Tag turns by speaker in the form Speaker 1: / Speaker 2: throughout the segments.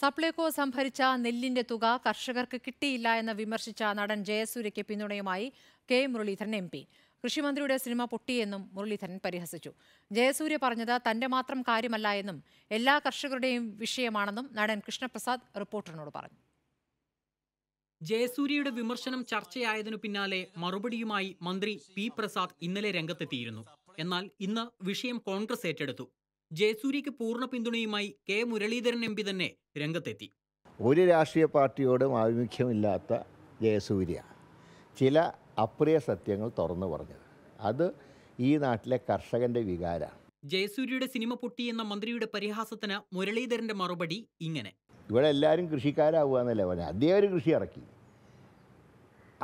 Speaker 1: സപ്ലൈകോ സംഭരിച്ച നെല്ലിന്റെ തുക കർഷകർക്ക് കിട്ടിയില്ല എന്ന് വിമർശിച്ച നടൻ ജയസൂര്യയ്ക്ക് പിന്തുണയുമായി കെ മുരളീധരൻ എം പി കൃഷിമന്ത്രിയുടെ സിനിമ പൊട്ടിയെന്നും മുരളീധരൻ പരിഹസിച്ചു ജയസൂര്യ പറഞ്ഞത് തന്റെ മാത്രം കാര്യമല്ല എന്നും എല്ലാ കർഷകരുടെയും വിഷയമാണെന്നും നടൻ കൃഷ്ണപ്രസാദ് റിപ്പോർട്ടറിനോട് പറഞ്ഞു
Speaker 2: ജയസൂര്യയുടെ വിമർശനം ചർച്ചയായതിനു പിന്നാലെ മറുപടിയുമായി മന്ത്രി പി പ്രസാദ് ഇന്നലെ രംഗത്തെത്തിയിരുന്നു എന്നാൽ ഇന്ന് വിഷയം കോൺഗ്രസ് ഏറ്റെടുത്തു ജയസൂര്യക്ക് പൂർണ്ണ പിന്തുണയുമായി കെ മുരളീധരൻ എം പി തന്നെ രംഗത്തെത്തി
Speaker 3: ഒരു രാഷ്ട്രീയ പാർട്ടിയോടും ആഭിമുഖ്യമില്ലാത്ത ജയസൂര്യ ചില അപ്രിയ സത്യങ്ങൾ തുറന്നു പറഞ്ഞത് അത് ഈ നാട്ടിലെ കർഷകന്റെ വികാരമാണ്
Speaker 2: ജയസൂര്യയുടെ സിനിമ പൊട്ടി എന്ന മന്ത്രിയുടെ പരിഹാസത്തിന് മുരളീധരന്റെ മറുപടി ഇങ്ങനെ
Speaker 3: ഇവിടെ എല്ലാവരും കൃഷിക്കാരാവുക എന്നല്ലേ പറഞ്ഞത് അദ്ദേഹം ഒരു കൃഷി ഇറക്കി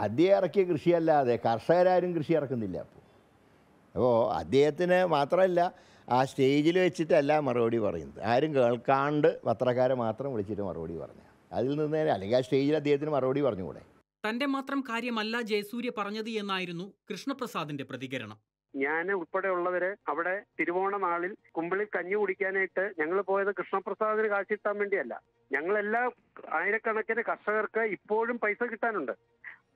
Speaker 3: അദ്ദേഹം ഇറക്കിയ കൃഷിയല്ലാതെ കർഷകരാരും കൃഷി ഇറക്കുന്നില്ല അപ്പോൾ അപ്പോൾ അദ്ദേഹത്തിന് മാത്രമല്ല ആ സ്റ്റേജിൽ വെച്ചിട്ടല്ല മറുപടി പറയുന്നത് ആരും കേൾക്കാണ്ട് പത്രക്കാരെ മാത്രം വിളിച്ചിട്ട് മറുപടി പറഞ്ഞു അതിൽ നിന്ന് അല്ലെങ്കിൽ ആ സ്റ്റേജിൽ അദ്ദേഹത്തിന് മറുപടി പറഞ്ഞുകൂടെ
Speaker 2: തന്റെ മാത്രം കാര്യമല്ല ജയസൂര്യ പറഞ്ഞത് എന്നായിരുന്നു കൃഷ്ണപ്രസാദിന്റെ പ്രതികരണം
Speaker 4: ഞാൻ ഉൾപ്പെടെയുള്ളവര് അവിടെ തിരുവോണ നാളിൽ കുമ്പിളിൽ കഞ്ഞി കുടിക്കാനായിട്ട് ഞങ്ങൾ പോയത് കൃഷ്ണപ്രസാദിന് കാശ് കിട്ടാൻ വേണ്ടിയല്ല ഞങ്ങളെല്ലാ ആയിരക്കണക്കിന് കർഷകർക്ക് ഇപ്പോഴും പൈസ കിട്ടാനുണ്ട്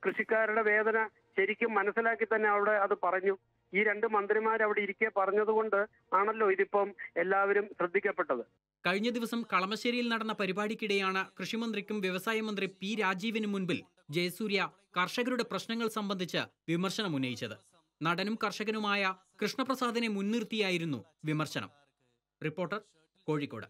Speaker 4: കൃഷിക്കാരുടെ വേദന ശരിക്കും മനസ്സിലാക്കി തന്നെ അവിടെ അത് പറഞ്ഞു ഈ രണ്ട് മന്ത്രിമാർ അവിടെ ഇരിക്കെ പറഞ്ഞതുകൊണ്ട് ആണല്ലോ ഇതിപ്പം എല്ലാവരും ശ്രദ്ധിക്കപ്പെട്ടത്
Speaker 2: കഴിഞ്ഞ ദിവസം കളമശ്ശേരിയിൽ നടന്ന പരിപാടിക്കിടെയാണ് കൃഷിമന്ത്രിക്കും വ്യവസായ മന്ത്രി പി രാജീവിനും മുൻപിൽ ജയസൂര്യ കർഷകരുടെ പ്രശ്നങ്ങൾ സംബന്ധിച്ച് വിമർശനം ഉന്നയിച്ചത് നടനും കർഷകനുമായ കൃഷ്ണപ്രസാദിനെ മുൻനിർത്തിയായിരുന്നു വിമർശനം റിപ്പോർട്ടർ കോഴിക്കോട്